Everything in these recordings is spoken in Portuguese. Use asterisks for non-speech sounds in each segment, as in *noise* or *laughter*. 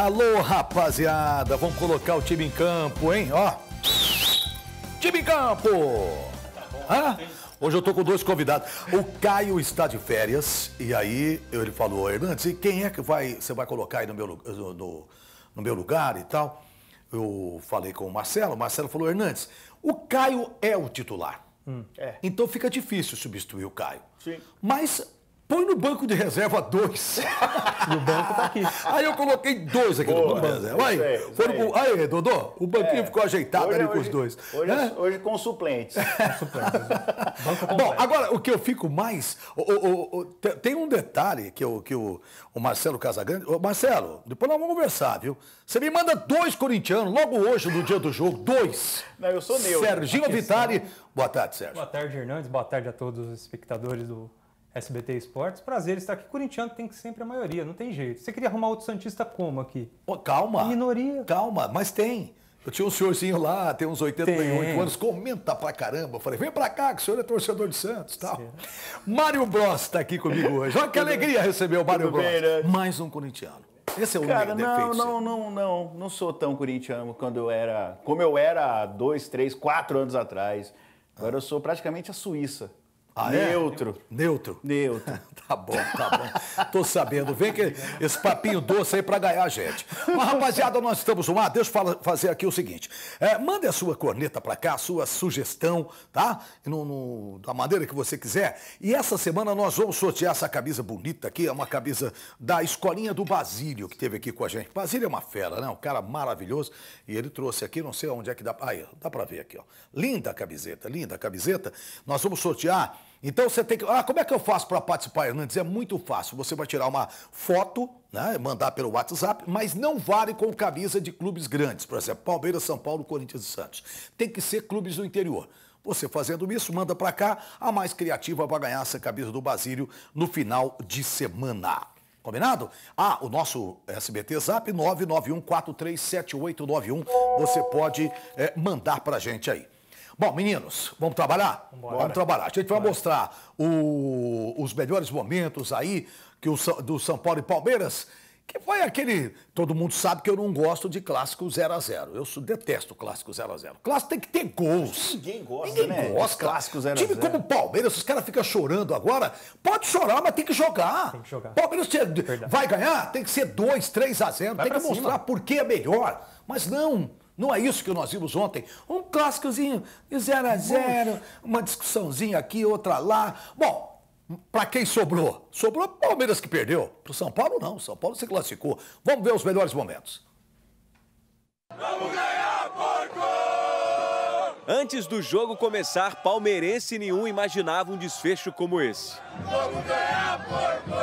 Alô, rapaziada, vamos colocar o time em campo, hein? Ó. Time em campo! Hã? Hoje eu tô com dois convidados. O Caio está de férias e aí ele falou, Hernandes, e quem é que vai, você vai colocar aí no meu, no, no, meu lugar e tal? Eu falei com o Marcelo, o Marcelo falou, Hernandes, o Caio é o titular. Hum, é. Então fica difícil substituir o Caio. Sim. Mas Põe no banco de reserva dois. E *laughs* o banco tá aqui. Aí eu coloquei dois aqui Boa, no banco de reserva. Aí, foram aí Dodô, o banquinho é, ficou ajeitado hoje, ali é com os dois. Hoje, é, é? hoje com suplentes. *laughs* Com suplentes. Bom, agora o que eu fico mais. O, o, o, tem um detalhe que, eu, que o, o Marcelo Casagrande. Marcelo, depois nós vamos conversar, viu? Você me manda dois corintianos logo hoje, no dia do jogo. Dois. Não, eu sou meu. Serginho Vitale, Boa tarde, Sérgio. Boa tarde, Hernandes. Boa tarde a todos os espectadores do SBT Esportes. Prazer estar aqui. Corintiano tem que sempre a maioria, não tem jeito. Você queria arrumar outro Santista como aqui? Pô, calma. Minoria. Calma, mas tem. Eu tinha um senhorzinho lá, tem uns 88 anos, comenta pra caramba. Eu falei, vem pra cá, que o senhor é torcedor de Santos tal. Sim. Mário Bros tá aqui comigo hoje. Olha que alegria receber o Mário Bros. né? Mais um corintiano. Esse é o Cara, único não, Não, não, não, não sou tão corintiano quando eu era. Como eu era há dois, três, quatro anos atrás. Agora ah. eu sou praticamente a Suíça. Ah, neutro. É? Neutro. Neutro. *laughs* tá bom, tá bom. Tô sabendo. Vem que esse papinho doce aí para ganhar, gente. Mas, rapaziada, nós estamos no ar. Deixa eu fazer aqui o seguinte. É, mande a sua corneta para cá, a sua sugestão, tá? No, no, da maneira que você quiser. E essa semana nós vamos sortear essa camisa bonita aqui. É uma camisa da Escolinha do Basílio, que teve aqui com a gente. Basílio é uma fera, né? Um cara maravilhoso. E ele trouxe aqui, não sei onde é que dá. Aí, dá para ver aqui, ó. Linda a camiseta, linda a camiseta. Nós vamos sortear então você tem que. Ah, como é que eu faço para participar, Hernandes? É muito fácil. Você vai tirar uma foto, né, mandar pelo WhatsApp, mas não vale com camisa de clubes grandes, por exemplo, Palmeiras, São Paulo, Corinthians e Santos. Tem que ser clubes do interior. Você fazendo isso, manda para cá. A mais criativa vai ganhar essa camisa do Basílio no final de semana. Combinado? Ah, o nosso SBT Zap 991437891. Você pode é, mandar para gente aí. Bom, meninos, vamos trabalhar? Vambora. Vamos trabalhar. A gente vai mostrar o, os melhores momentos aí que o, do São Paulo e Palmeiras, que foi aquele. Todo mundo sabe que eu não gosto de clássico 0 x 0 Eu detesto clássico 0 x 0 Clássico tem que ter gols. Ninguém gosta. Ninguém né? gosta. Clássico 0 x 0 Time como o Palmeiras, os caras ficam chorando agora. Pode chorar, mas tem que jogar. Tem que jogar. Palmeiras te... vai ganhar, tem que ser 2, 3 x 0 Tem que mostrar por que é melhor. Mas não. Não é isso que nós vimos ontem? Um clássicozinho de 0 a 0, uma discussãozinha aqui, outra lá. Bom, para quem sobrou? Sobrou o Palmeiras que perdeu. Para o São Paulo, não. São Paulo se classificou. Vamos ver os melhores momentos. Vamos ganhar, porco! Antes do jogo começar, palmeirense nenhum imaginava um desfecho como esse. Vamos ganhar, porco!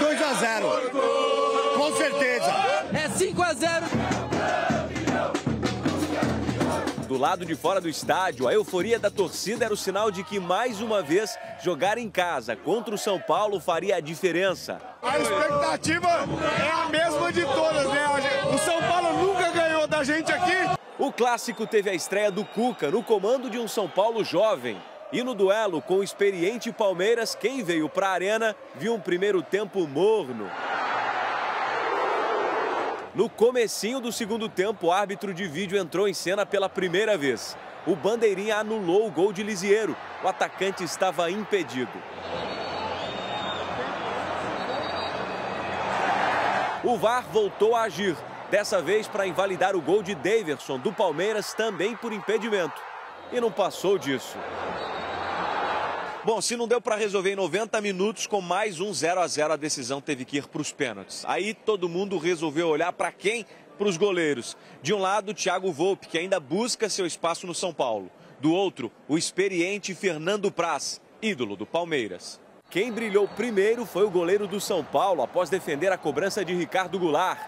2 a 0. Com certeza. É 5 a 0 do lado de fora do estádio, a euforia da torcida era o sinal de que, mais uma vez, jogar em casa contra o São Paulo faria a diferença. A expectativa é a mesma de todas, né? O São Paulo nunca ganhou da gente aqui. O clássico teve a estreia do Cuca no comando de um São Paulo jovem. E no duelo com o experiente Palmeiras, quem veio para a arena viu um primeiro tempo morno. No comecinho do segundo tempo, o árbitro de vídeo entrou em cena pela primeira vez. O bandeirinha anulou o gol de Lisieiro. O atacante estava impedido. O VAR voltou a agir, dessa vez para invalidar o gol de Daverson do Palmeiras também por impedimento. E não passou disso. Bom, se não deu para resolver em 90 minutos, com mais um 0 a 0 a decisão teve que ir para os pênaltis. Aí todo mundo resolveu olhar para quem? Para os goleiros. De um lado, Thiago Volpe, que ainda busca seu espaço no São Paulo. Do outro, o experiente Fernando Praz, ídolo do Palmeiras. Quem brilhou primeiro foi o goleiro do São Paulo após defender a cobrança de Ricardo Goulart.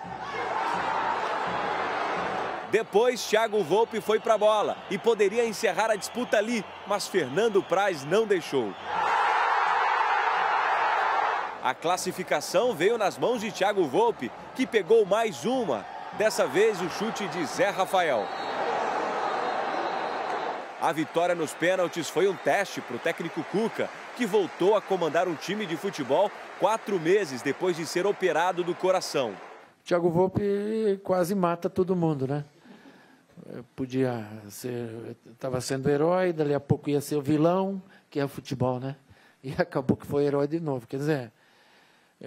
Depois, Thiago Volpe foi para a bola e poderia encerrar a disputa ali, mas Fernando Praz não deixou. A classificação veio nas mãos de Thiago Volpe, que pegou mais uma. Dessa vez, o chute de Zé Rafael. A vitória nos pênaltis foi um teste para o técnico Cuca, que voltou a comandar um time de futebol quatro meses depois de ser operado do coração. Thiago Volpe quase mata todo mundo, né? Eh, podia ser, estava sendo herói, dali a pouco ia ser o vilão, que é o futebol, né? E *laughs* acabou que foi herói de novo. Quer dizer,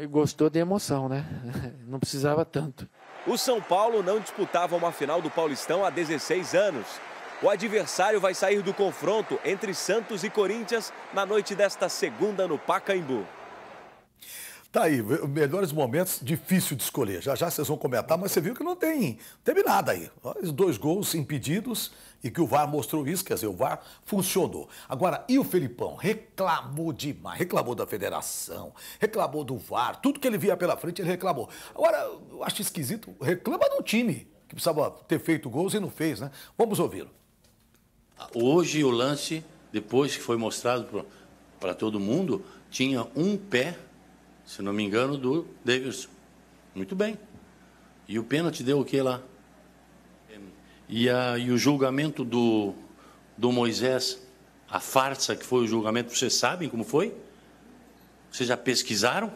gostou de emoção, né? *laughs* Não precisava tanto. O São Paulo não disputava uma final do Paulistão há 16 anos. O adversário vai sair do confronto entre Santos e Corinthians na noite desta segunda no Pacaembu. Tá aí, melhores momentos, difícil de escolher. Já já vocês vão comentar, mas você viu que não tem, teve nada aí. Os dois gols impedidos e que o VAR mostrou isso, quer dizer, o VAR funcionou. Agora, e o Felipão? Reclamou demais, reclamou da federação, reclamou do VAR, tudo que ele via pela frente ele reclamou. Agora, eu acho esquisito, reclama do time, que precisava ter feito gols e não fez, né? Vamos ouvi-lo. Hoje o lance, depois que foi mostrado para todo mundo, tinha um pé se não me engano, do Davidson. Muito bem. E o pênalti deu o que lá? E, a, e o julgamento do, do Moisés, a farsa que foi o julgamento, vocês sabem como foi? Vocês já pesquisaram?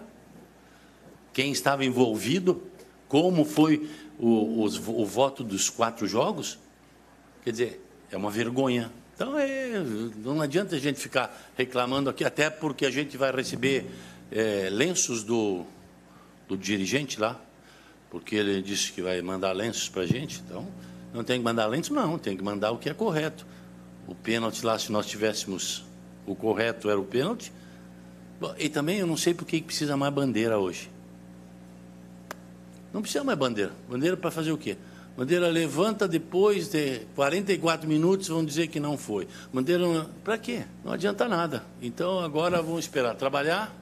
Quem estava envolvido? Como foi o, o, o voto dos quatro jogos? Quer dizer, é uma vergonha. Então, é, não adianta a gente ficar reclamando aqui, até porque a gente vai receber é, lenços do, do dirigente lá, porque ele disse que vai mandar lenços para a gente. Então, não tem que mandar lenços, não, tem que mandar o que é correto. O pênalti lá, se nós tivéssemos o correto, era o pênalti. E também eu não sei por que precisa mais bandeira hoje. Não precisa mais bandeira. Bandeira para fazer o quê? Bandeira levanta depois de 44 minutos, vão dizer que não foi. Bandeira, para quê? Não adianta nada. Então agora vamos esperar trabalhar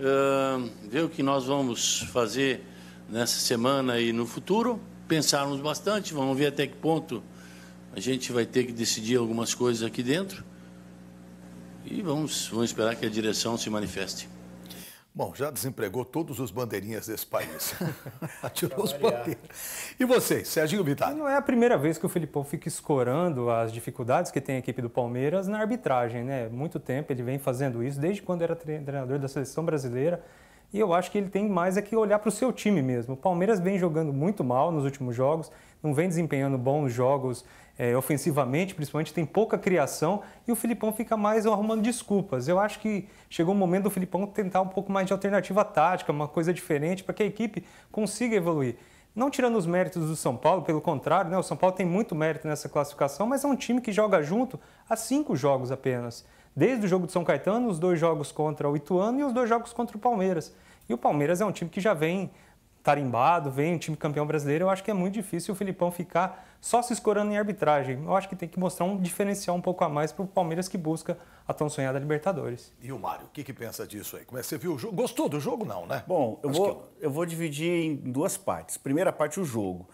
uh, ver o que nós vamos fazer nessa semana e no futuro, pensarmos bastante, vamos ver até que ponto a gente vai ter que decidir algumas coisas aqui dentro e vamos, vamos esperar que a direção se manifeste. Bom, já desempregou todos os bandeirinhas desse país. *laughs* Atirou os bandeiras. E você, Serginho Vittar? Não é a primeira vez que o Filipão fica escorando as dificuldades que tem a equipe do Palmeiras na arbitragem, né? Muito tempo ele vem fazendo isso, desde quando era treinador da seleção brasileira. E eu acho que ele tem mais é que olhar para o seu time mesmo. O Palmeiras vem jogando muito mal nos últimos jogos, não vem desempenhando bons jogos é, ofensivamente, principalmente, tem pouca criação e o Filipão fica mais arrumando desculpas. Eu acho que chegou o momento do Filipão tentar um pouco mais de alternativa tática, uma coisa diferente para que a equipe consiga evoluir. Não tirando os méritos do São Paulo, pelo contrário, né? o São Paulo tem muito mérito nessa classificação, mas é um time que joga junto há cinco jogos apenas. Desde o jogo de São Caetano, os dois jogos contra o Ituano e os dois jogos contra o Palmeiras. E o Palmeiras é um time que já vem tarimbado, vem um time campeão brasileiro, eu acho que é muito difícil o Filipão ficar só se escorando em arbitragem. Eu acho que tem que mostrar um diferencial um pouco a mais para o Palmeiras que busca a tão sonhada Libertadores. E o Mário, o que, que pensa disso aí? Como é que você viu o jogo? Gostou do jogo, não, né? Bom, eu, vou, que... eu vou dividir em duas partes. Primeira parte, o jogo.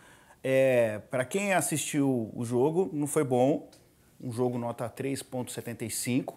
É, para quem assistiu o jogo, não foi bom. Um jogo nota 3,75.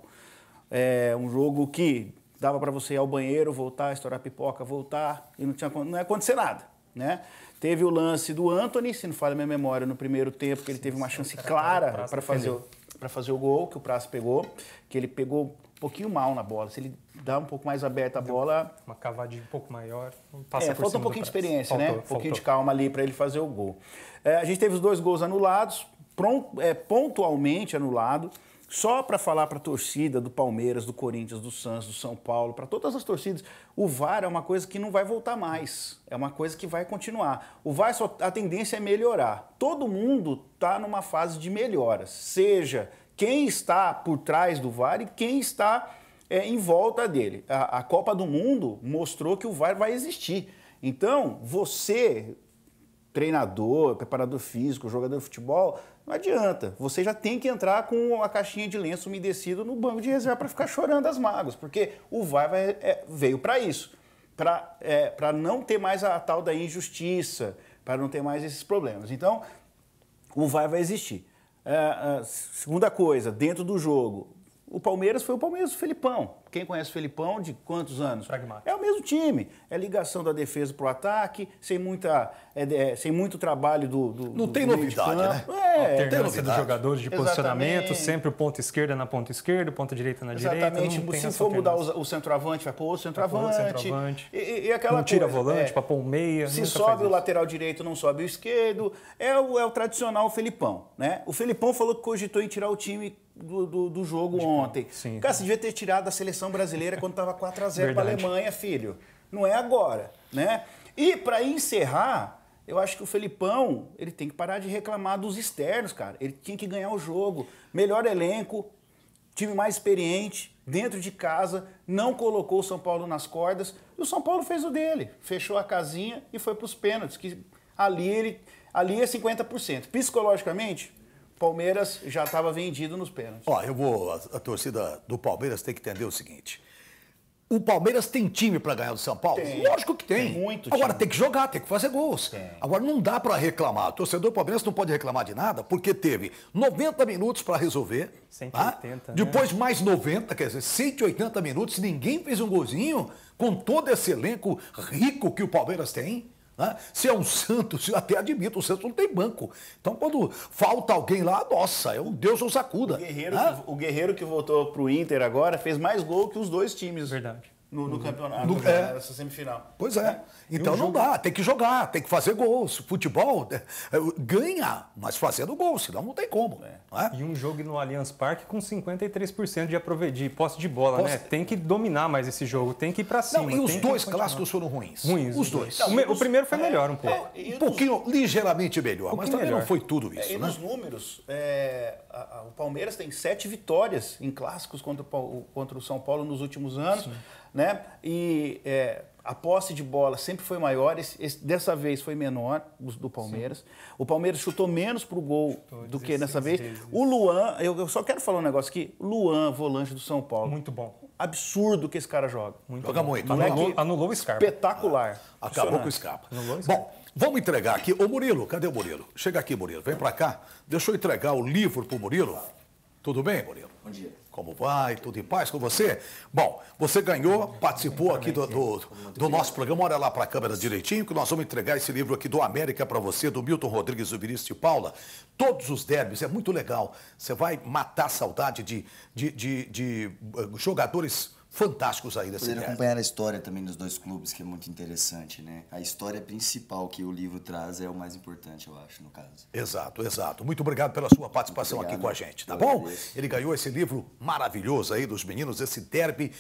É um jogo que dava para você ir ao banheiro, voltar, estourar pipoca, voltar, e não tinha não ia acontecer nada. Né? Teve o lance do Anthony, se não falha a minha memória, no primeiro tempo, que ele teve uma chance clara para fazer, o, fazer o gol, que o Praça pegou, que ele pegou um pouquinho mal na bola. Se ele dá um pouco mais aberta a bola. Uma cavadinha um pouco maior. Passa é, falta né? um pouquinho de experiência, faltou, né? Um pouquinho de calma ali para ele fazer o gol. É, a gente teve os dois gols anulados, pronto, é, pontualmente anulado só para falar para a torcida do Palmeiras, do Corinthians, do Santos, do São Paulo, para todas as torcidas, o VAR é uma coisa que não vai voltar mais. É uma coisa que vai continuar. O VAR só a tendência é melhorar. Todo mundo está numa fase de melhoras, seja quem está por trás do VAR e quem está é, em volta dele. A, a Copa do Mundo mostrou que o VAR vai existir. Então, você, treinador, preparador físico, jogador de futebol, não adianta. Você já tem que entrar com a caixinha de lenço umedecido no banco de reserva para ficar chorando as mágoas, porque o VAR vai, é, veio para isso para é, não ter mais a, tal da injustiça, para não ter mais esses problemas. Então, o VAR vai existir. É, segunda coisa, dentro do jogo, o Palmeiras foi o Palmeiras o Felipão. Quem conhece o Felipão de quantos anos? Pragmático. É o mesmo time. É ligação da defesa para o ataque, sem, muita, é, é, sem muito trabalho do. do não do tem novidade, né? É, novidade. dos jogadores de Exatamente. posicionamento, sempre o ponto esquerda na ponta esquerda, o direita na Exatamente. direita. Exatamente. Se for mudar o, centroavante, vai pôr o centroavante. Pôr o centroavante. E, e aquela não tira volante é. para pôr o meia. Se sobe o lateral direito, não sobe o esquerdo. É o, é o tradicional Felipão. Né? O Felipão falou que cogitou em tirar o time do, do, do jogo de tipo, ontem. Sim. Cara, você devia ter tirado a seleção brasileira quando estava 4x0 para a Alemanha, filho. Não é agora, né? E para encerrar, eu acho que o Felipão, ele tem que parar de reclamar dos externos, cara. Ele tinha que ganhar o jogo. Melhor elenco, time mais experiente, dentro de casa, não colocou o São Paulo nas cordas. E o São Paulo fez o dele. Fechou a casinha e foi para os pênaltis, que ali ele ali é 50%. Psicologicamente, Palmeiras já estava vendido nos pênaltis. Ó, eu vou. A, a, torcida do Palmeiras tem que entender o seguinte. O Palmeiras tem time para ganhar do São Paulo? Tem. Lógico que tem. tem muito Agora time. tem que jogar, tem que fazer gols. Tem. Agora não dá para reclamar. O torcedor palmeiras não pode reclamar de nada, porque teve 90 minutos para resolver. 180. Tá? Né? Depois mais 90, quer dizer, 180 minutos, ninguém fez um golzinho com todo esse elenco rico que o Palmeiras tem. Né? Se é um santo, se eu até admito, o santo não tem banco. Então, quando falta alguém lá, nossa, é um Deus nos acuda. O guerreiro, né? que, o guerreiro que voltou para o Inter agora fez mais gol que os dois times. Verdade no, no uhum. campeonato, no, né? é. nessa semifinal. Pois é. Então não jogo... dá, tem que jogar, tem que fazer gols. Futebol é, é ganha, mas fazendo gol, senão não tem como. É. é. E um jogo no Allianz Parque com 53% de, aprove... de posse de bola, posse... né? Tem que dominar mais esse jogo, tem que ir pra cima. Não, e os dois clássicos foram ruins. Ruins. Os dois. Não, o, os... primeiro foi é. melhor um pouco. um pouquinho, ligeiramente melhor, um mas também melhor. não foi tudo isso. e né? nos números, a, a, o Palmeiras tem sete vitórias em clássicos contra o, contra o São Paulo nos últimos anos. Sim né? E é, a posse de bola sempre foi maior, esse, esse, dessa vez foi menor do Palmeiras. Sim. O Palmeiras chutou menos pro gol chutou do que nessa vez. Vezes. O Luan, eu, eu, só quero falar um negócio aqui. Luan, volante do São Paulo. Muito bom. Absurdo que esse cara joga. Muito joga bom. muito. Anulou, anulou o Scarpa. Espetacular. Ah, acabou com o Scarpa. Anulou o Scarpa. Bom, vamos entregar aqui. Ô Murilo, cadê o Murilo? Chega aqui, Murilo. Vem para cá. Deixa eu entregar o livro pro Murilo. Tudo bem, Murilo? Bom dia. Como vai? Tudo em paz com você? Bom, você ganhou, participou aqui do, do, do nosso programa. Olha lá para a câmera direitinho, que nós vamos entregar esse livro aqui do América para você, do Milton Rodrigues do Vinícius de Paula. Todos os derbys, é muito legal. Você vai matar a saudade de, de, de, de eh, jogadores fantásticos aí dessa guerra. acompanhar a história também dos dois clubes, que é muito interessante, né? A história principal que o livro traz é o mais importante, eu acho, no caso. Exato, exato. Muito obrigado pela sua participação aqui com a gente, tá bom? Agradeço. Ele ganhou esse livro maravilhoso aí dos meninos, esse derby,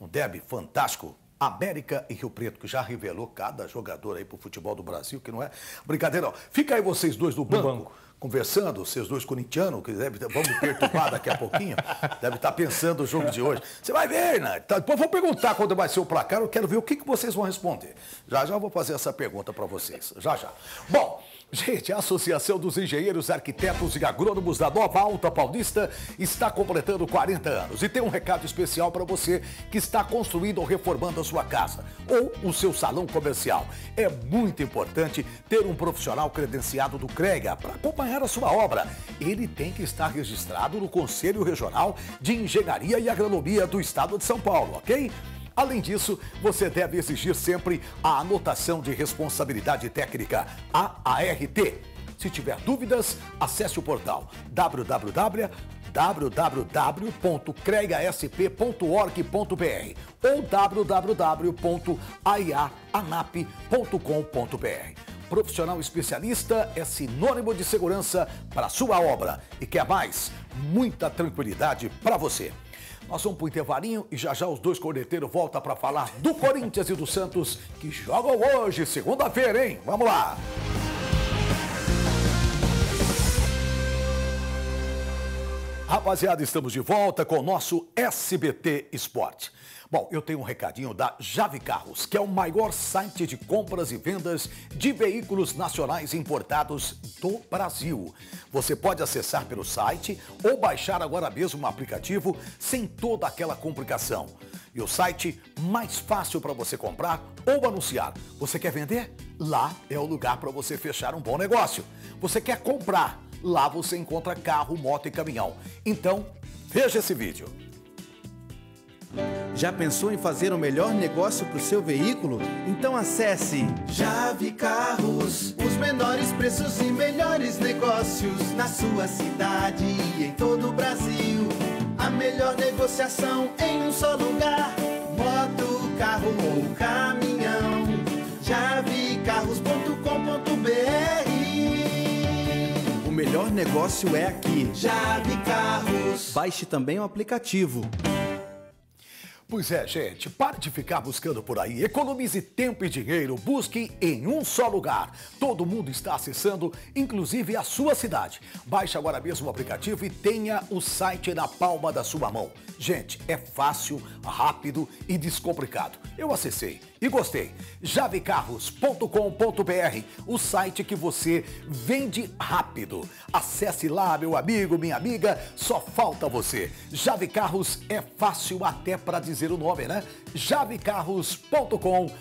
um derby fantástico América e Rio Preto, que já revelou cada jogador aí pro futebol do Brasil, que não é brincadeira. Ó. Fica aí vocês dois no banco, banco. conversando, vocês dois corintianos, que deve, vamos perturbar daqui a pouquinho, *laughs* deve estar tá pensando o jogo de hoje. Você vai ver, né? Tá, depois vou perguntar quando vai ser o placar, eu quero ver o que, que vocês vão responder. Já já vou fazer essa pergunta para vocês, já já. Bom... Gente, a Associação dos Engenheiros, Arquitetos e Agrônomos da Nova Alta Paulista está completando 40 anos e tem um recado especial para você que está construindo ou reformando a sua casa ou o seu salão comercial. É muito importante ter um profissional credenciado do CREA para acompanhar a sua obra. Ele tem que estar registrado no Conselho Regional de Engenharia e Agronomia do Estado de São Paulo, ok? Além disso, você deve exigir sempre a anotação de responsabilidade técnica, AART. Se tiver dúvidas, acesse o portal www.cregasp.org.br ou www.aianap.com.br. Profissional especialista é sinônimo de segurança para sua obra e quer mais? Muita tranquilidade para você. Nós vamos pro intervalinho e já já os dois corneteiros voltam para falar do Corinthians e do Santos que jogam hoje, segunda-feira, hein? Vamos lá! Rapaziada, estamos de volta com o nosso SBT Esporte. Bom, eu tenho um recadinho da Jave Carros, que é o maior site de compras e vendas de veículos nacionais importados do Brasil. Você pode acessar pelo site ou baixar agora mesmo um aplicativo sem toda aquela complicação. E o site mais fácil para você comprar ou anunciar. Você quer vender? Lá é o lugar para você fechar um bom negócio. Você quer comprar? Lá você encontra carro, moto e caminhão. Então, veja esse vídeo. Já pensou em fazer o melhor negócio para o seu veículo? Então acesse Jave Carros, os menores preços e melhores negócios na sua cidade e em todo o Brasil. A melhor negociação em um só lugar, moto, carro ou caminhão. Javecarros.com.br o melhor negócio é aqui. Jave Carros. Baixe também o aplicativo. Pois é, gente, pare de ficar buscando por aí. Economize tempo e dinheiro, busque em um só lugar. Todo mundo está acessando, inclusive a sua cidade. Baixe agora mesmo o aplicativo e tenha o site na palma da sua mão. Gente, é fácil, rápido e descomplicado. Eu acessei e gostei. javecarros.com.br, o site que você vende rápido. Acesse lá, meu amigo, minha amiga, só falta você. Jave Carros é fácil até para dizer dizer o nome, né? javecarros.com.br.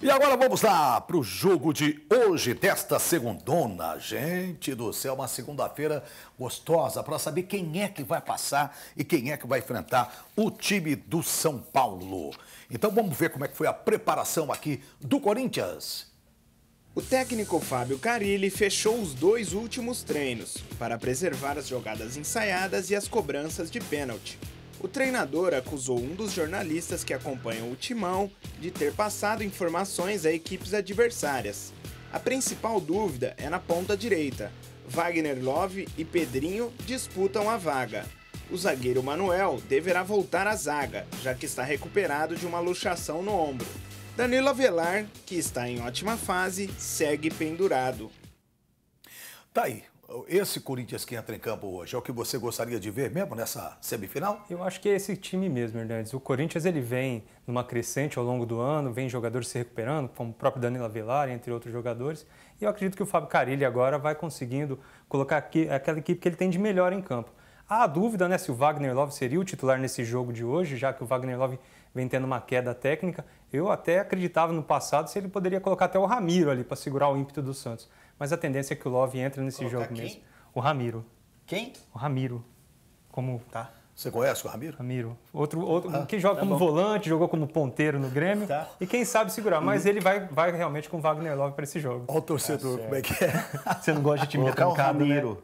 E agora vamos lá para o jogo de hoje, desta segundona. Gente do céu, uma segunda-feira gostosa para saber quem é que vai passar e quem é que vai enfrentar o time do São Paulo. Então vamos ver como é que foi a preparação aqui do Corinthians. O técnico Fábio Carilli fechou os dois últimos treinos para preservar as jogadas ensaiadas e as cobranças de pênalti. O treinador acusou um dos jornalistas que acompanham o Timão de ter passado informações a equipes adversárias. A principal dúvida é na ponta direita. Wagner Love e Pedrinho disputam a vaga. O zagueiro Manuel deverá voltar à zaga, já que está recuperado de uma luxação no ombro. Danilo Avelar, que está em ótima fase, segue pendurado. Tá aí, esse Corinthians que entra em campo hoje é o que você gostaria de ver mesmo nessa semifinal? Eu acho que é esse time mesmo, Hernandes. O Corinthians ele vem numa crescente ao longo do ano, vem jogadores se recuperando, como o próprio Danilo Velar, entre outros jogadores. E eu acredito que o Fábio Carilli agora vai conseguindo colocar aqui, aquela equipe que ele tem de melhor em campo. Há a dúvida né, se o Wagner Love seria o titular nesse jogo de hoje, já que o Wagner Love vem tendo uma queda técnica. Eu até acreditava no passado se ele poderia colocar até o Ramiro ali para segurar o ímpeto do Santos. Mas a tendência é que o Love entre nesse Colocar jogo quem? mesmo. O Ramiro. Quem? O Ramiro. Como. Tá. Você conhece o Ramiro? Ramiro. Outro, outro ah, que joga tá como bom. volante, jogou como ponteiro no Grêmio. Tá. E quem sabe segurar. Mas uhum. ele vai, vai realmente com o Wagner Love para esse jogo. Olha o torcedor, tá como é que é? Você não gosta de time Colocar o né?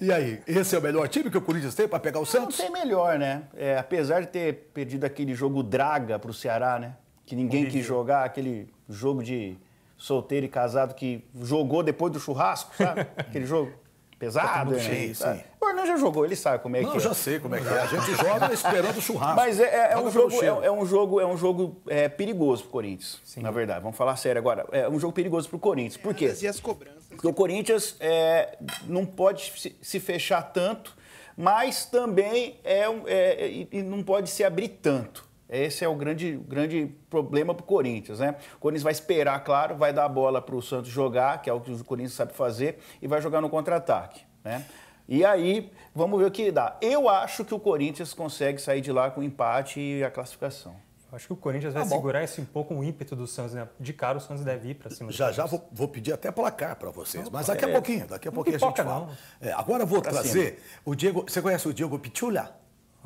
E aí, esse é o melhor time que o Corinthians tem para pegar o Santos? Não tem melhor, né? É, apesar de ter perdido aquele jogo draga para o Ceará, né? Que ninguém quis jogar, aquele jogo de solteiro e casado que jogou depois do churrasco, sabe? Aquele jogo pesado. Tá cheio, né? sim. O Hernan já jogou, ele sabe como é Não, que é. Eu já sei como é que é. A gente joga esperando o churrasco. Mas é, é, um jogo, é, um jogo, é um jogo perigoso pro Corinthians, sim. na verdade. Vamos falar sério agora. É um jogo perigoso pro Corinthians. Por quê? E as cobranças. Porque o Corinthians não pode se fechar tanto, mas também é, e não pode se abrir tanto. Esse é o grande, grande problema para o Corinthians, né? O Corinthians vai esperar, claro, vai dar a bola para o Santos jogar, que é o que o Corinthians sabe fazer, e vai jogar no contra-ataque, né? E aí, vamos ver o que dá. Eu acho que o Corinthians consegue sair de lá com empate e a classificação. Eu acho que o Corinthians tá vai bom. segurar esse um pouco o ímpeto do Santos, né? De cara o Santos deve ir para cima. Já já vou, vou, pedir até placar para vocês, mas daqui é. a pouquinho, daqui a pouquinho a gente fala. É, agora vou pra trazer cima. o Diego, você conhece o Diego Pichula?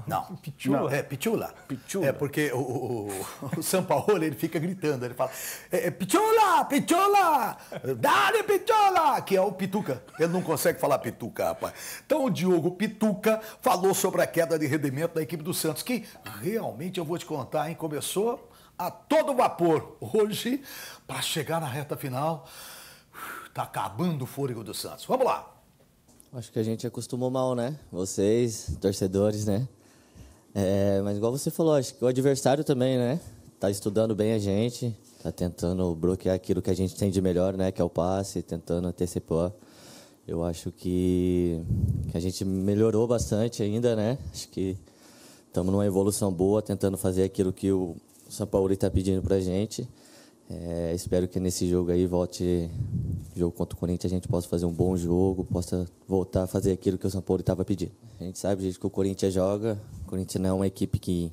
Não. *laughs* Pichula? Não. É, Pichula. Pichula. É porque o, o, o São Paulo ele fica gritando, ele fala, é, é, Pichula, Pichula, dale Pichula, que é o Pituca. Ele não consegue falar Pituca, rapaz. Então o Diogo Pituca falou sobre a queda de rendimento da equipe do Santos, que realmente eu vou te contar, hein, começou a todo vapor. Hoje, para chegar na reta final, tá acabando o fôlego do Santos. Vamos lá. Acho que a gente acostumou mal, né? Vocês, torcedores, né? É, mas igual você falou, acho que o adversário também, né? Tá estudando bem a gente, tá tentando bloquear aquilo que a gente tem de melhor, né? Que é o passe, tentando antecipar. Eu acho que, que a gente melhorou bastante ainda, né? Acho que estamos numa evolução boa, tentando fazer aquilo que o São Paulo está pedindo a gente. É, espero que nesse jogo aí volte jogo contra o Corinthians, a gente possa fazer um bom jogo, possa voltar a fazer aquilo que o São Paulo estava pedindo. A gente sabe, gente, que o Corinthians joga. O Corinthians não é uma equipe que,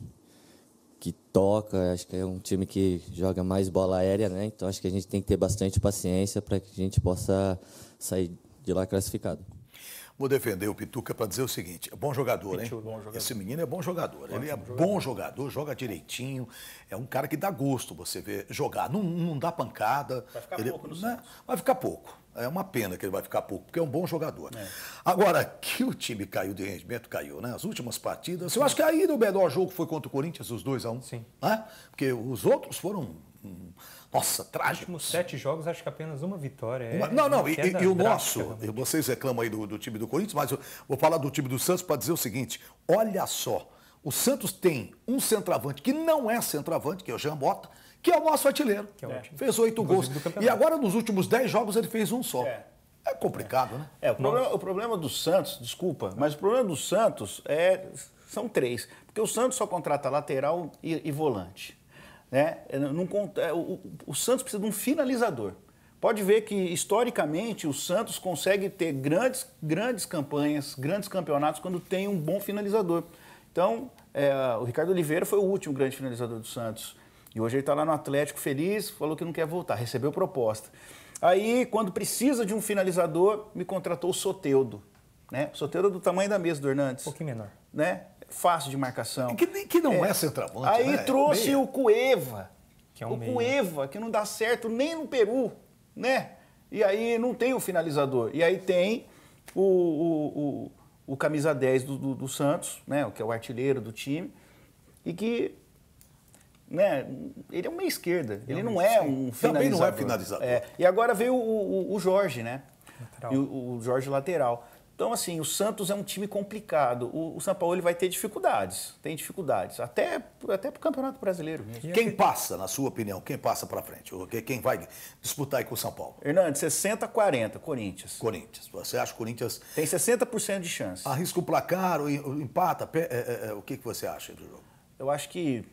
que toca, acho que é um time que joga mais bola aérea, né? Então acho que a gente tem que ter bastante paciência para que a gente possa sair de lá classificado. Vou defender o Pituca para dizer o seguinte: é bom jogador, hein? Bom jogador. Esse menino é bom jogador. ele é bom jogador, joga direitinho. É um cara que dá gosto você ver jogar. Não, não dá pancada. Vai ficar ele, pouco, no né? Vai ficar pouco. É uma pena que ele vai ficar pouco, porque é um bom jogador. É. Agora, que o time caiu de rendimento, caiu, né? As últimas partidas. Eu acho que ainda o melhor jogo foi contra o Corinthians, os 2 a 1 um, Sim. Né? Porque os outros foram nossa, trágico. Nos sete jogos, acho que apenas uma vitória. É uma, não, não, e, e, o nosso, né? vocês reclamam aí do, do, time do Corinthians, mas eu vou falar do time do Santos para dizer o seguinte: olha só, o Santos tem um centroavante que não é centroavante, que é o Jean Bota, que é o nosso artilheiro. É. é. Fez oito gols. E agora, nos últimos dez jogos, ele fez um só. É. É complicado, é. né? É, o problema, o problema, do Santos, desculpa, mas o problema do Santos é, são três. Porque o Santos só contrata lateral e, e volante. Né? Não, é, o, o Santos precisa de um finalizador. Pode ver que, historicamente, o Santos consegue ter grandes, grandes campanhas, grandes campeonatos, quando tem um bom finalizador. Então, é, o Ricardo Oliveira foi o último grande finalizador do Santos. E hoje ele está lá no Atlético feliz, falou que não quer voltar, recebeu proposta. Aí, quando precisa de um finalizador, me contratou o Soteudo. Né? Soteudo é do tamanho da mesa do Hernandes. Um pouquinho menor. Né? fácil de marcação. Que, que não é, é centroavante. Aí né? trouxe é o, o Cueva. Que é um o meia. Cueva, que não dá certo nem no Peru, né? E aí não tem o finalizador. E aí tem o, o, o, o camisa 10 do, do, do Santos, né? O que é o artilheiro do time. E que né? Ele é uma esquerda, ele, é não é um finalizador. Também não é finalizador. É. E agora veio o, o, o Jorge, né? O, o, Jorge lateral. Então, assim, o Santos é um time complicado. O, o São Paulo vai ter dificuldades, tem dificuldades, até, até para o Campeonato Brasileiro mesmo. Quem passa, na sua opinião, quem passa para frente? Quem vai disputar aí com o São Paulo? Hernandes, 60-40, Corinthians. Corinthians. Você acha que o Corinthians... Tem 60% de chance. Arrisca o placar, ou empata, é, é, é, o que, que você acha do jogo? Eu acho que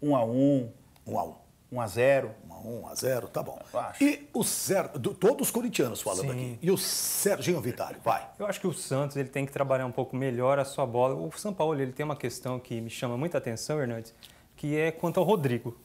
1 um a 1 um, 1 um a 1 um. 1 a 0 1 a 0 tá bom. E o Sérgio, todos os corintianos falando Sim. aqui. E o Serginho Vitale, vai. Eu acho que o Santos ele tem que trabalhar um pouco melhor a sua bola. O São Paulo ele tem uma questão que me chama muita atenção, Hernandes, que é quanto ao Rodrigo.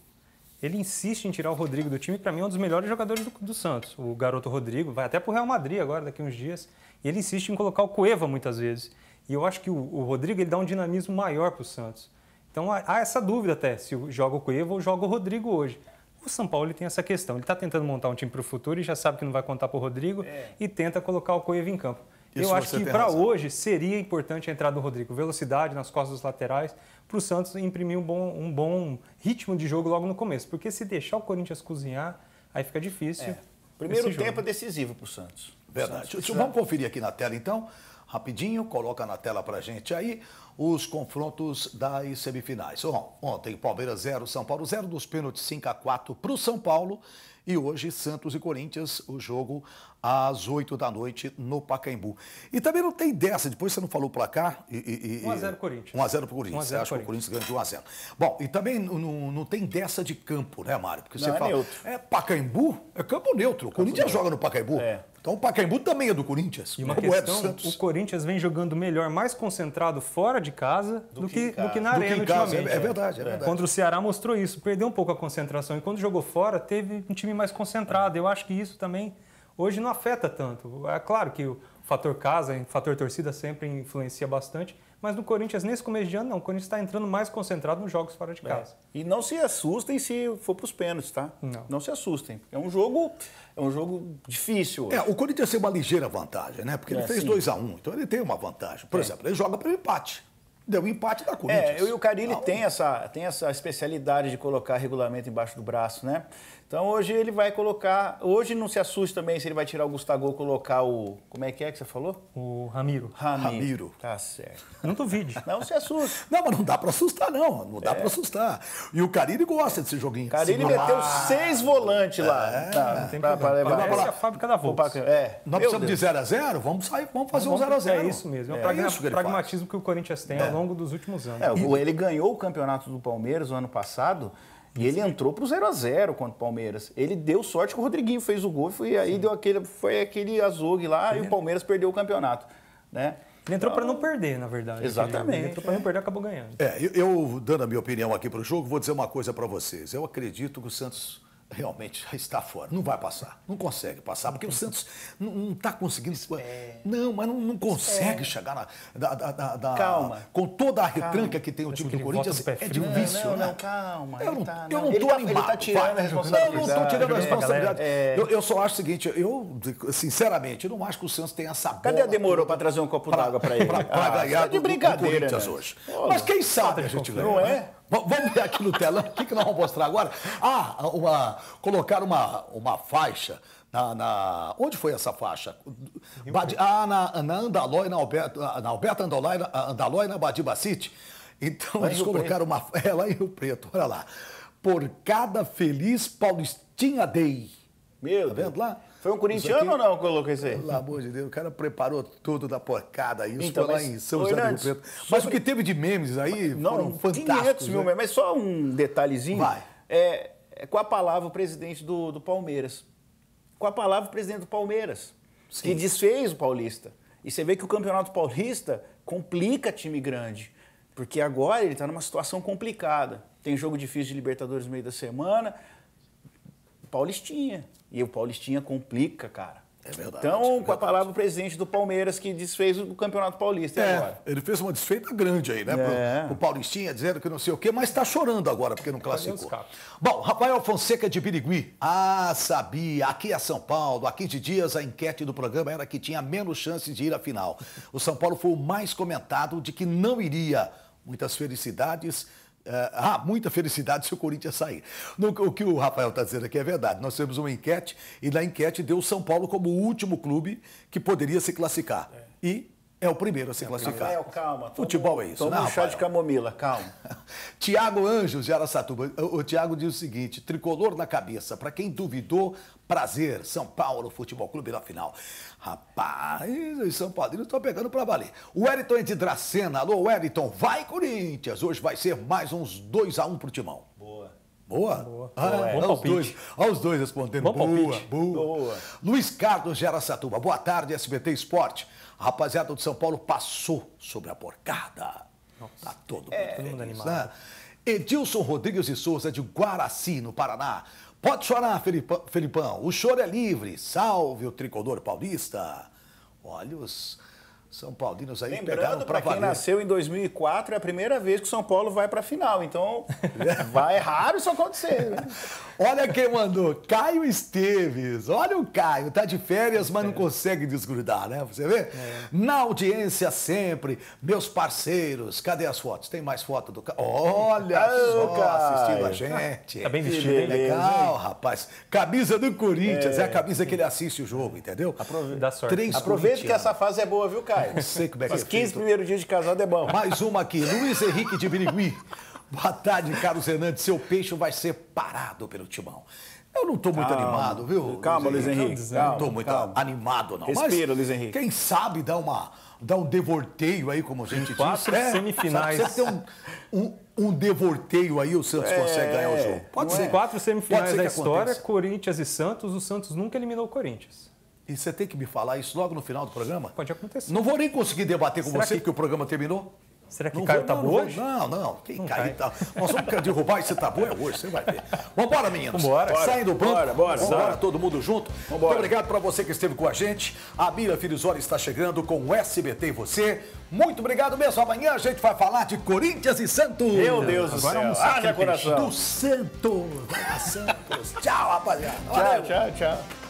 Ele insiste em tirar o Rodrigo do time, para mim é um dos melhores jogadores do, do Santos. O garoto Rodrigo vai até para o Real Madrid agora, daqui uns dias. E ele insiste em colocar o Cueva muitas vezes. E eu acho que o, o Rodrigo ele dá um dinamismo maior para o Santos. Então há essa dúvida até se joga o Cueva ou joga o Rodrigo hoje. O São Paulo tem essa questão. Ele está tentando montar um time para o futuro e já sabe que não vai contar para o Rodrigo é. e tenta colocar o Cueva em campo. Isso eu acho que para hoje seria importante a entrada do Rodrigo. Velocidade nas costas dos laterais para o Santos imprimir um bom, um bom ritmo de jogo logo no começo. Porque se deixar o Corinthians cozinhar, aí fica difícil. É. Primeiro tempo jogo. é decisivo para o Santos. Verdade. Santos Deixa, vamos conferir aqui na tela então rapidinho, coloca na tela para gente aí os confrontos das semifinais. Bom, ontem Palmeiras 0, São Paulo 0, dos pênaltis 5 a 4 para o São Paulo e hoje, Santos e Corinthians, o jogo às 8 da noite no Pacaembu. E também não tem dessa, depois você não falou o placar. E, e, 1x0 Corinthians. 1x0 para o Corinthians. Você acha que o Corinthians ganha de 1x0. Bom, e também não, não tem dessa de campo, né, Mário? Porque não, você é Neutro. É Pacaembu? É campo neutro. O Corinthians joga no Pacaembu. É. Então o Pacaembu também é do Corinthians. E uma como questão, é do Santos. o Corinthians vem jogando melhor, mais concentrado fora de casa do, do que, que, casa. do que na do arena que casa, é ultimamente. É, é, verdade, é, é verdade. Contra o Ceará mostrou isso. Perdeu um pouco a concentração. E quando jogou fora, teve um time time mais concentrado. Eu acho que isso também hoje não afeta tanto. É claro que o fator casa, o fator torcida sempre influencia bastante, mas no Corinthians, nesse começo de ano, não. O Corinthians está entrando mais concentrado nos jogos fora de é. casa. É. E não se assustem se for para os pênaltis, tá? Não. não se assustem. É um jogo é um jogo difícil. É, o Corinthians tem uma ligeira vantagem, né? Porque ele é, fez 2 a 1 um, então ele tem uma vantagem. Por é. exemplo, ele joga para empate. Deu um empate da é, Corinthians. É, eu e o Carilli tem, essa, tem essa especialidade de colocar regulamento embaixo do braço, né? Então hoje ele vai colocar. Hoje não se assuste também se ele vai tirar o Gustavo e colocar o. Como é que é que você falou? O Ramiro. Ramiro. Ramiro. Tá certo. Não duvide. *laughs* Não se assuste. Não, mas não dá para assustar, não. Não dá é. para assustar. E o Cariri gosta desse joguinho. Cariri meteu seis volantes lá. É. Tá, não tem pra, pra levar. Essa é a fábrica da Volta. É. Nós Meu precisamos Deus. de 0 a 0 Vamos sair, vamos fazer vamos um 0 a 0 É isso mesmo. É, é o pragma pragmatismo que o Corinthians tem é. ao longo dos últimos anos. É, ele ganhou o campeonato do Palmeiras o ano passado e ele entrou pro 0 a 0 contra o Palmeiras. Ele deu sorte que o Rodriguinho fez o gol e aí Sim. deu aquele, foi aquele azogue lá Sim. e o Palmeiras perdeu o campeonato. Né? Ele entrou para então não perder, na verdade. Exatamente. Ele entrou para não perder, acabou ganhando. É, eu, eu, dando a minha opinião aqui para o jogo, vou dizer uma coisa para vocês. Eu acredito que o Santos realmente está fora. Não vai passar. Não consegue passar, porque o Santos não está conseguindo. É. Não, mas não, não consegue é. chegar na. Da, da, da, calma. Com toda a retranca calma. que tem o time do Corinthians, é de um vício. Não, não, né? calma. Eu não tá, estou animado. Tá, ele está tirando a responsabilidade. Não, não estou tirando a responsabilidade. É. Eu, eu, só acho o seguinte, eu, sinceramente, eu não acho que o Santos tenha essa bola. Cadê demorou para trazer um copo d'água para *laughs* ele? Para ah, ganhar tá de do, brincadeira, do Corinthians né? hoje. mas quem sabe a gente ganha. Não né? é? Vamos ver aqui no telão o que, que nós vamos mostrar agora. Ah, uma, colocar uma, uma faixa na, na, onde foi essa faixa? Badi, ah, na, na Andalói, na Alberta, na Alberto Andalói, na, Andalói, na Badibacite. Então, lá eles colocaram uma... É, lá em Rio Preto, olha lá. Por cada feliz Paulistinha Day. Meu tá Deus. vendo lá? Foi um corintiano aqui, ou não colocou isso aí? Pelo amor de Deus, o cara preparou tudo da porcada. Isso então, foi lá em São José do Rio Preto. Mas sobre... o que teve de memes aí não, foram fantásticos. mil memes, né? mas só um detalhezinho. Vai. É, é, com a palavra o presidente do, do Palmeiras. Com a palavra o presidente do Palmeiras, Sim. que desfez o Paulista. E você vê que o Campeonato Paulista complica time grande, porque agora ele está numa situação complicada. Tem jogo difícil de Libertadores no meio da semana, Paulistinha. E o Paulistinha complica, cara. É verdade. Então, verdade. É com a palavra do presidente do Palmeiras, que desfez o Campeonato Paulista é, agora. Ele fez uma desfeita grande aí, né? É. Paulistinha, dizendo que não sei o quê, mas está chorando agora porque não tá classificou. Bom, Rafael Fonseca de Birigui. Ah, sabia. Aqui é São Paulo, Aqui de dias, a enquete do programa era que tinha menos chances de ir à final. O São Paulo foi o mais comentado de que não iria. Muitas felicidades ah, ah, muita felicidade *laughs* se o Corinthians sair. No, o que o Rafael está dizendo aqui é verdade. Nós fizemos uma enquete e na enquete deu São Paulo como o último clube que poderia se classificar. É. E é o primeiro a se é classificar. Rafael, é, calma. Futebol é isso. Toma não, né, um chá de camomila, calma. *laughs* Tiago Anjos de Aracatuba. O, Tiago diz o seguinte, tricolor na cabeça. Para quem duvidou, prazer. São Paulo Futebol Clube na final. Rapaz, os São Paulinos estão pegando para valer. O Wellington é de Dracena. Alô, Wellington, vai Corinthians. Hoje vai ser mais uns 2 a 1 um pro Timão. Boa. Boa? Boa. Ah, boa, é. Olha os dois, olha os dois respondendo. Bom boa, boa, boa. Luiz Carlos Aracatuba. Boa tarde, SBT Esporte. A rapaziada do São Paulo passou sobre a porcada. Nossa. Tá todo é, mundo, é, todo mundo né? animado. Né? Edilson Rodrigues de Souza, de Guaraci, no Paraná. Pode chorar, Felipão. O choro é livre. Salve o tricolor paulista. Olha os são Paulinos aí Lembrando, pegaram para quem nasceu em 2004, é a primeira vez que o São Paulo vai para a final. Então, *laughs* vai é raro isso acontecer. olha quem mandou, Caio Esteves. Olha o Caio, tá de férias, mas não é. consegue desgrudar, né? Você vê? É. Na audiência sempre, meus parceiros, cadê as fotos? Tem mais foto do Caio? Olha oh, só, Caio. assistindo a gente. Tá bem vestido, hein? Legal, rapaz. Camisa do Corinthians, é, é a camisa que ele assiste o jogo, entendeu? Aproveita, Dá sorte. Três Aproveita que essa fase é boa, viu, Caio? vai, não sei como é que Os é 15 primeiros dias de casado é bom. Mais uma aqui, Luiz Henrique de Birigui. Boa tarde, Carlos Hernandes. Seu peixe vai ser parado pelo timão. Eu não estou muito calma, animado, viu? Calma, Luiz Henrique. Luiz Henrique. não estou muito calma. animado, não. Respira, Luiz Henrique. Quem sabe dá, uma, dá um devorteio aí, como a gente disse. Quatro é, semifinais. você tem um, um, um devorteio aí, o Santos é, consegue ganhar o jogo. Pode ser. É. Quatro semifinais da história, aconteça. Corinthians e Santos. O Santos nunca eliminou o Corinthians. E você tem que me falar isso logo no final do programa? Pode acontecer. Não vou nem conseguir debater com Será você, que... porque o programa terminou. Será que não cai o tabu tá não, hoje? Não, não. Quem não cair, tá... nós vamos derrubar esse tabu tá é hoje, você vai ver. Vambora, meninos. Vambora. Saindo do banco. Bora, bora. Vambora, todo mundo junto. Vambora. Muito obrigado para você que esteve com a gente. A Mira Firizoli está chegando com o SBT e você. Muito obrigado mesmo. Amanhã a gente vai falar de Corinthians e Santos. Meu Deus do Agora céu. Um coração. Do Santos. Vai Santos. tchau, rapaziada. Tchau, tchau, tchau.